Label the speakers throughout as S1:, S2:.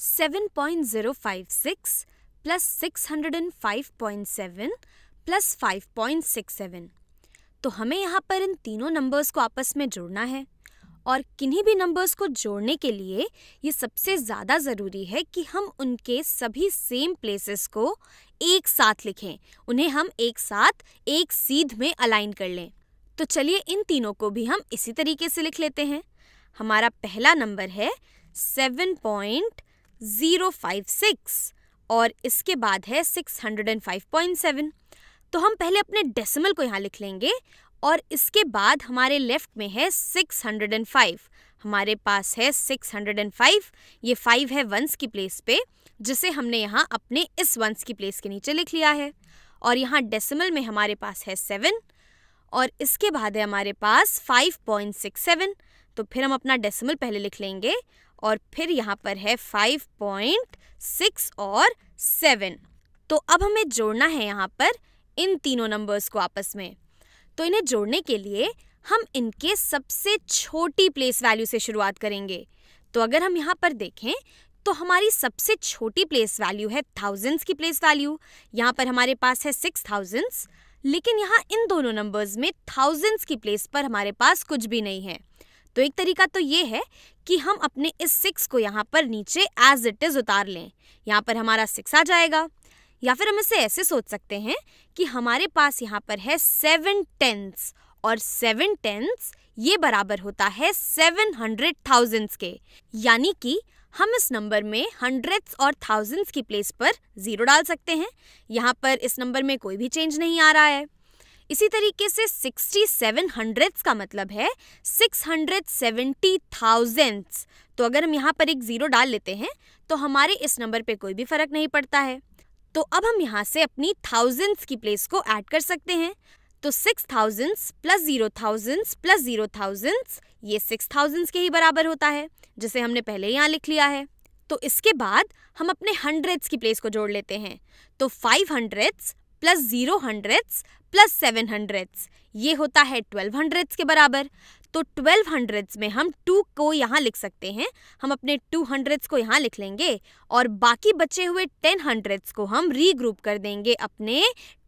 S1: seven point zero five six plus six six hundred and five five point point seven plus seven तो हमें यहाँ पर इन तीनों numbers को आपस में जोड़ना है और किन्हीं भी नंबर्स को जोड़ने के लिए ये सबसे ज़्यादा ज़रूरी है कि हम उनके सभी सेम प्लेसेस को एक साथ लिखें उन्हें हम एक साथ एक सीध में अलाइन कर लें तो चलिए इन तीनों को भी हम इसी तरीके से लिख लेते हैं हमारा पहला नंबर है सेवन पॉइंट सिक्स और इसके बाद है 605.7 तो हम पहले अपने डेसिमल को यहाँ लिख लेंगे और इसके बाद हमारे लेफ्ट में है 605 हमारे पास है 605 ये 5 है वंस की प्लेस पे जिसे हमने यहाँ अपने इस वंस की प्लेस के नीचे लिख लिया है और यहाँ डेसिमल में हमारे पास है 7 और इसके बाद है हमारे पास 5.67 तो फिर हम अपना डेसिमल पहले लिख लेंगे और फिर यहाँ पर है फाइव पॉइंट सिक्स और सेवन तो अब हमें जोड़ना है यहाँ पर इन तीनों नंबर्स को आपस में तो इन्हें जोड़ने के लिए हम इनके सबसे छोटी प्लेस वैल्यू से शुरुआत करेंगे तो अगर हम यहाँ पर देखें तो हमारी सबसे छोटी प्लेस वैल्यू है थाउजेंड्स की प्लेस वैल्यू यहाँ पर हमारे पास है सिक्स थाउजेंड्स लेकिन यहाँ इन दोनों नंबर्स में थाउजेंड्स की प्लेस पर हमारे पास कुछ भी नहीं है तो एक तरीका तो ये है कि हम अपने इस सिक्स को यहाँ पर नीचे एज इट इज़ उतार लें यहाँ पर हमारा सिक्स आ जाएगा या फिर हम इसे ऐसे सोच सकते हैं कि हमारे पास यहाँ पर है सेवन टेंथ्स और सेवन टेंथ्स ये बराबर होता है सेवन हंड्रेड थाउजेंड्स के यानी कि हम इस नंबर में हंड्रेड्स और थाउजेंड्स की प्लेस पर ज़ीरो डाल सकते हैं यहाँ पर इस नंबर में कोई भी चेंज नहीं आ रहा है इसी तरीके से सिक्सटी सेवन हंड्रेड्स का मतलब है सिक्स हंड्रेड सेवेंटी थाउजेंड्स तो अगर हम यहाँ पर एक ज़ीरो डाल लेते हैं तो हमारे इस नंबर पे कोई भी फ़र्क नहीं पड़ता है तो अब हम यहाँ से अपनी थाउजेंड्स की प्लेस को ऐड कर सकते हैं तो six thousands plus zero thousands plus zero thousands ये सिक्स थाउजेंड्स के ही बराबर होता है जिसे हमने पहले यहाँ लिख लिया है तो इसके बाद हम अपने हंड्रेड्स की प्लेस को जोड़ लेते हैं तो five hundreds plus zero hundreds plus seven hundreds ये होता है ट्वेल्व हंड्रेड्स के बराबर तो ट्वेल्व हंड्रेड्स में हम टू को यहाँ लिख सकते हैं हम अपने टू हंड्रेड्स को यहाँ लिख लेंगे और बाकी बचे हुए टेन हंड्रेड्स को हम रीग्रुप कर देंगे अपने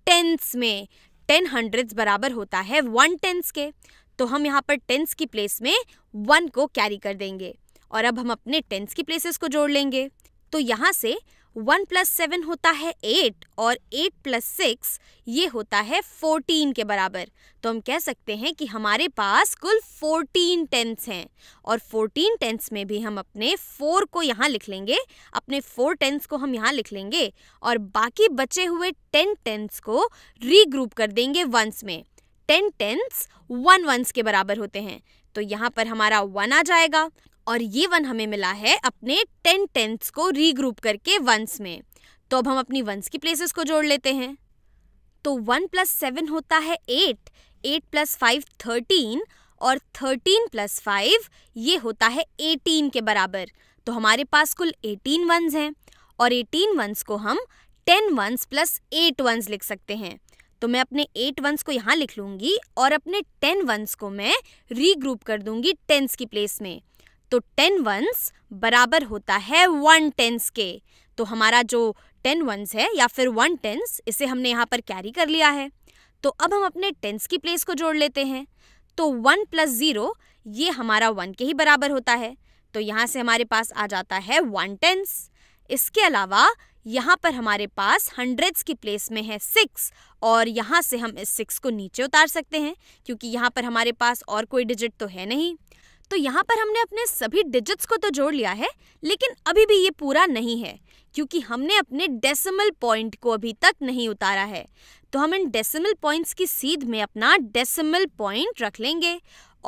S1: टेंस में टेन हंड्रेड्स बराबर होता है वन टेंस के तो हम यहाँ पर टेंस की प्लेस में वन को कैरी कर देंगे और अब हम अपने टेंस की प्लेसेस को जोड़ लेंगे तो यहाँ से वन प्लस सेवन होता है एट और एट प्लस सिक्स ये होता है फोर्टीन के बराबर तो हम कह सकते हैं कि हमारे पास कुल फोर्टीन टेंस हैं और फोर्टीन टेंस में भी हम अपने फोर को यहाँ लिख लेंगे अपने फोर टेंस को हम यहाँ लिख लेंगे और बाकी बचे हुए टेन टेंस को रीग्रुप कर देंगे वंस में टेन टेंस वन वंस के बराबर होते हैं तो यहाँ पर हमारा वन आ जाएगा और ये वन हमें मिला है अपने टेन टेंथ को रीग्रुप करके वंस में तो अब हम अपनी वंस की प्लेसेस को जोड़ लेते हैं तो वन प्लस सेवन होता है eight eight plus five thirteen और थर्टीन प्लस फाइव ये होता है एटीन के बराबर तो हमारे पास कुल एटीन वंस हैं और एटीन वंस को हम ten ones plus eight ones लिख सकते हैं तो मैं अपने एट वंस को यहाँ लिख लूँगी और अपने टेन वंस को मैं रीग्रुप कर दूँगी टेंस की प्लेस में तो टेन वंस बराबर होता है वन टेंस के तो हमारा जो टेन वंस है या फिर वन टेंस इसे हमने यहाँ पर कैरी कर लिया है तो अब हम अपने टेंस की प्लेस को जोड़ लेते हैं तो वन प्लस ज़ीरो ये हमारा वन के ही बराबर होता है तो यहाँ से हमारे पास आ जाता है वन टेंस इसके अलावा यहाँ पर हमारे पास हंड्रेड्स की प्लेस में है सिक्स और यहाँ से हम इस सिक्स को नीचे उतार सकते हैं क्योंकि यहाँ पर हमारे पास और कोई डिजिट तो है नहीं तो यहाँ पर हमने अपने सभी डिजिट्स को तो जोड़ लिया है लेकिन अभी भी ये पूरा नहीं है क्योंकि हमने अपने डेसिमल पॉइंट को अभी तक नहीं उतारा है तो हम इन डेसिमल पॉइंट्स की सीध में अपना डेसिमल पॉइंट रख लेंगे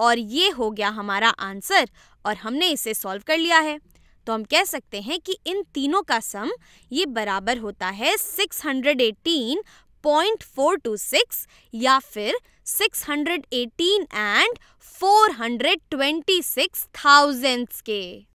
S1: और ये हो गया हमारा आंसर और हमने इसे सॉल्व कर लिया है तो हम कह सकते हैं कि इन तीनों का सम ये बराबर होता है 618.426 या फिर 618 and 426 thousandths के